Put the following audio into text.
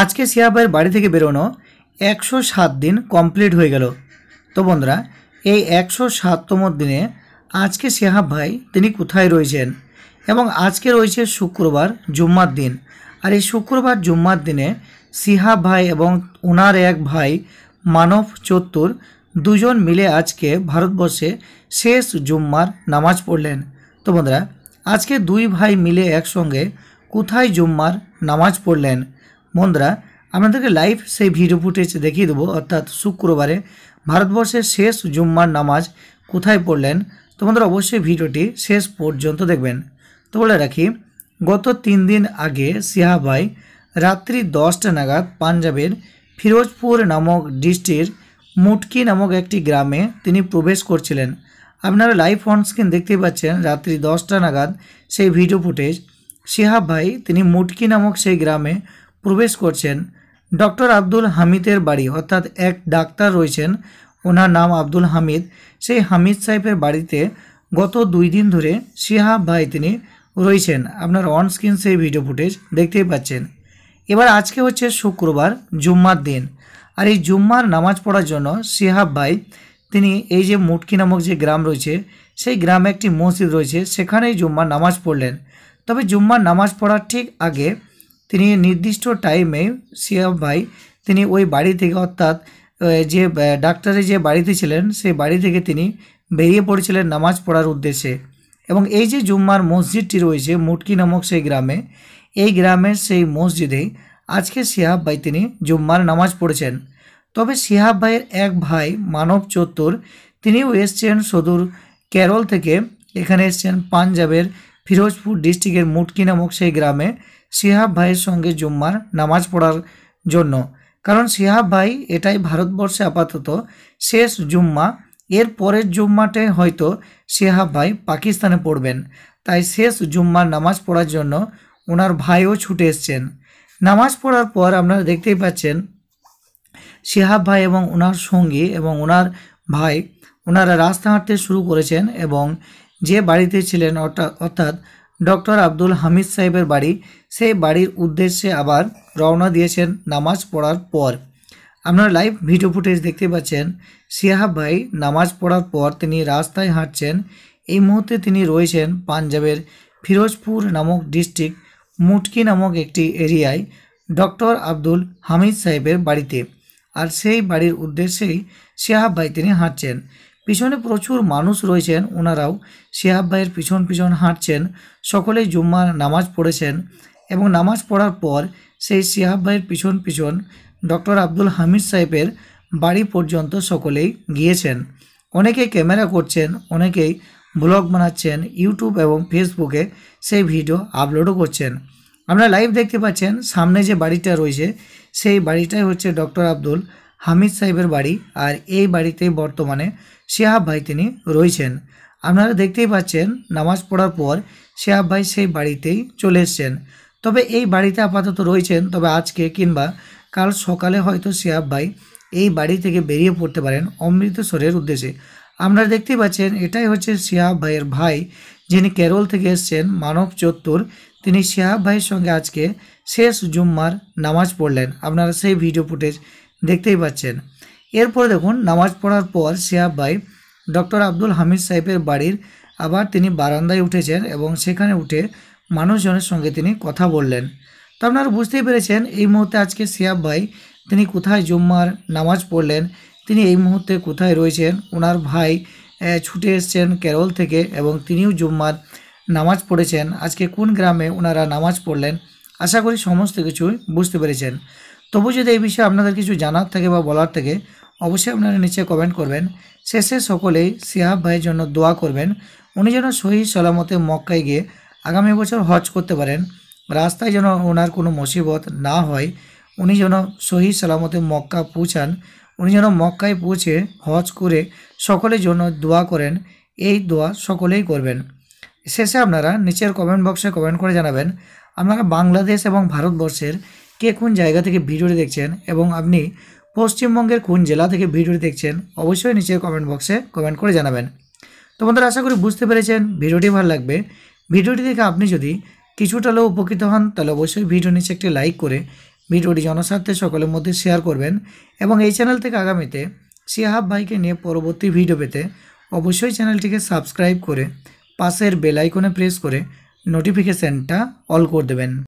আজকে ভাইয়ের বাড়ি থেকে বেরোনো একশো সাত দিন কমপ্লিট হয়ে গেল তো বন্ধুরা এই একশো সাততম দিনে আজকে সিহাব ভাই তিনি কোথায় রয়েছেন এবং আজকে রয়েছে শুক্রবার জুম্মার দিন আর এই শুক্রবার জুম্মার দিনে সিহাব ভাই এবং ওনার এক ভাই মানব চত্তুর দুজন মিলে আজকে ভারতবর্ষে শেষ জুম্মার নামাজ পড়লেন তো বন্ধুরা আজকে দুই ভাই মিলে একসঙ্গে কোথায় জুম্মার নামাজ পড়লেন বন্ধুরা আপনাদেরকে লাইভ সেই ভিডিও ফুটেজ দেখিয়ে দেবো অর্থাৎ শুক্রবারে ভারতবর্ষের শেষ জুম্মার নামাজ কোথায় পড়লেন তোমাদের অবশ্যই ভিডিওটি শেষ পর্যন্ত দেখবেন তো বলে রাখি গত তিন দিন আগে সিহাভাই রাত্রি দশটা নাগাদ পাঞ্জাবের ফিরোজপুর নামক ডিস্ট্রিক্ট মুটকি নামক একটি গ্রামে তিনি প্রবেশ করছিলেন আপনারা লাইভ অন স্ক্রিন দেখতে পাচ্ছেন রাত্রি দশটা নাগাদ সেই ভিডিও ফুটেজ সিহাব ভাই তিনি মুটকি নামক সেই গ্রামে প্রবেশ করছেন ডক্টর আব্দুল হামিদের বাড়ি অর্থাৎ এক ডাক্তার রয়েছেন ওনার নাম আব্দুল হামিদ সেই হামিদ সাহেবের বাড়িতে গত দুই দিন ধরে সিহা ভাই তিনি রয়েছেন আপনার অন স্ক্রিন সেই ভিডিও ফুটেজ দেখতেই পাচ্ছেন এবার আজকে হচ্ছে শুক্রবার জুম্মার দিন আর এই জুম্মার নামাজ পড়ার জন্য শিহাব ভাই তিনি এই যে মুটকি নামক যে গ্রাম রয়েছে সেই গ্রামে একটি মসজিদ রয়েছে সেখানেই জুম্মার নামাজ পড়লেন তবে জুম্মার নামাজ পড়ার ঠিক আগে তিনি নির্দিষ্ট টাইমে সিয়াব ভাই তিনি ওই বাড়ি থেকে অর্থাৎ যে ডাক্তারের যে বাড়িতে ছিলেন সেই বাড়ি থেকে তিনি বেরিয়ে পড়েছিলেন নামাজ পড়ার উদ্দেশ্যে এবং এই যে জুম্মার মসজিদটি রয়েছে মুটকি নামক সেই গ্রামে এই গ্রামের সেই মসজিদে আজকে সিহাব ভাই তিনি জুম্মার নামাজ পড়েছেন তবে সিহাব ভাইয়ের এক ভাই মানব চত্বর তিনিও এসছেন সদূর কেরল থেকে এখানে এসছেন পাঞ্জাবের ফিরোজপুর ডিস্ট্রিক্টের মুটকি নামক সেই গ্রামে সিহাব ভাইয়ের সঙ্গে জুম্মার নামাজ পড়ার জন্য কারণ সিহাব ভাই এটাই ভারতবর্ষে আপাতত শেষ জুম্মা এর পরের জুম্মাটে হয়তো সিহাব ভাই পাকিস্তানে পড়বেন তাই শেষ জুম্মার নামাজ পড়ার জন্য ওনার ভাইও ছুটে এসছেন নামাজ পড়ার পর আপনারা দেখতেই পাচ্ছেন সিহাব ভাই এবং ওনার সঙ্গী এবং ওনার ভাই ওনারা রাস্তা হাঁটতে শুরু করেছেন এবং যে বাড়িতে ছিলেন অর্থাৎ ডক্টর আব্দুল হামিদ সাহেবের বাড়ি সেই বাড়ির উদ্দেশ্যে আবার রওনা দিয়েছেন নামাজ পড়ার পর আপনার লাইভ ভিডিও ফুটেজ দেখতে পাচ্ছেন সিয়াহাব ভাই নামাজ পড়ার পর তিনি রাস্তায় হাঁটছেন এই মুহূর্তে তিনি রয়েছেন পাঞ্জাবের ফিরোজপুর নামক ডিস্ট্রিক্ট মুটকি নামক একটি এরিয়ায় ডক্টর আব্দুল হামিদ সাহেবের বাড়িতে আর সেই বাড়ির উদ্দেশ্যেই সিয়াহাব ভাই তিনি হাঁটছেন পিছনে প্রচুর মানুষ রয়েছেন ওনারাও শেহাব ভাইয়ের পিছন পিছন হাঁটছেন সকলেই জুম্মার নামাজ পড়েছেন এবং নামাজ পড়ার পর সেই শেহাব ভাইয়ের পিছন পিছন ডক্টর আব্দুল হামিদ সাহেবের বাড়ি পর্যন্ত সকলেই গিয়েছেন অনেকে ক্যামেরা করছেন অনেকেই ব্লগ বানাচ্ছেন ইউটিউব এবং ফেসবুকে সেই ভিডিও আপলোডও করছেন আমরা লাইভ দেখতে পাচ্ছেন সামনে যে বাড়িটা রয়েছে সেই বাড়িটাই হচ্ছে ডক্টর আব্দুল হামিদ সাহেবের বাড়ি আর এই বাড়িতে বর্তমানে শেহাব ভাই তিনি রয়েছেন আপনারা দেখতেই পাচ্ছেন নামাজ পড়ার পর শেহাব ভাই সেই বাড়িতেই চলে এসছেন তবে এই বাড়িতে আপাতত রয়েছেন তবে আজকে কিংবা কাল সকালে হয়তো শেহাব ভাই এই বাড়ি থেকে বেরিয়ে পড়তে পারেন অমৃতসরের উদ্দেশ্যে আপনারা দেখতেই পাচ্ছেন এটাই হচ্ছে শেহাব ভাইয়ের ভাই যিনি কেরল থেকে এসছেন মানব চত্বর তিনি শেহাব ভাইয়ের সঙ্গে আজকে শেষ জুম্মার নামাজ পড়লেন আপনারা সেই ভিডিও ফুটেজ দেখতেই পাচ্ছেন এরপর দেখুন নামাজ পড়ার পর শেহাব ভাই ডক্টর আব্দুল হামিদ সাহেবের বাড়ির আবার তিনি বারান্দায় উঠেছেন এবং সেখানে উঠে মানুষজনের সঙ্গে তিনি কথা বললেন তো আপনারা বুঝতেই পেরেছেন এই মুহূর্তে আজকে সিয়াব ভাই তিনি কোথায় জুম্মার নামাজ পড়লেন তিনি এই মুহূর্তে কোথায় রয়েছেন ওনার ভাই ছুটে এসছেন কেরল থেকে এবং তিনিও জুম্মার নামাজ পড়েছেন আজকে কোন গ্রামে ওনারা নামাজ পড়লেন আশা করি সমস্ত কিছুই বুঝতে পেরেছেন তবু যদি এই বিষয়ে আপনাদের কিছু জানার থাকে বা বলার থাকে অবশ্যই আপনারা নিচে কমেন্ট করবেন শেষে সকলেই সিহাব ভাইয়ের জন্য দোয়া করবেন উনি যেন সহি সলামতে মক্কায় গিয়ে আগামী বছর হজ করতে পারেন রাস্তায় যেন ওনার কোনো মুসিবত না হয় উনি যেন সহি সালামতে মক্কা পৌঁছান উনি যেন মক্কায় পৌঁছে হজ করে সকলের জন্য দোয়া করেন এই দোয়া সকলেই করবেন শেষে আপনারা নিচের কমেন্ট বক্সে কমেন্ট করে জানাবেন আপনারা বাংলাদেশ এবং ভারতবর্ষের কে কোন জায়গা থেকে ভিডিওটি দেখছেন এবং আপনি পশ্চিমবঙ্গের কোন জেলা থেকে ভিডিওটি দেখছেন অবশ্যই নিচে কমেন্ট বক্সে কমেন্ট করে জানাবেন তো বন্ধুরা আশা করি বুঝতে পেরেছেন ভিডিওটি ভালো লাগবে ভিডিওটি দেখে আপনি যদি কিছুটা হলেও উপকৃত হন তাহলে অবশ্যই ভিডিও নিচে একটি লাইক করে ভিডিওটি জনস্বার্থে সকলের মধ্যে শেয়ার করবেন এবং এই চ্যানেল থেকে আগামীতে সিহাব ভাইকে নিয়ে পরবর্তী ভিডিও পেতে অবশ্যই চ্যানেলটিকে সাবস্ক্রাইব করে পাশের বেল আইকনে প্রেস করে নোটিফিকেশানটা অল করে দেবেন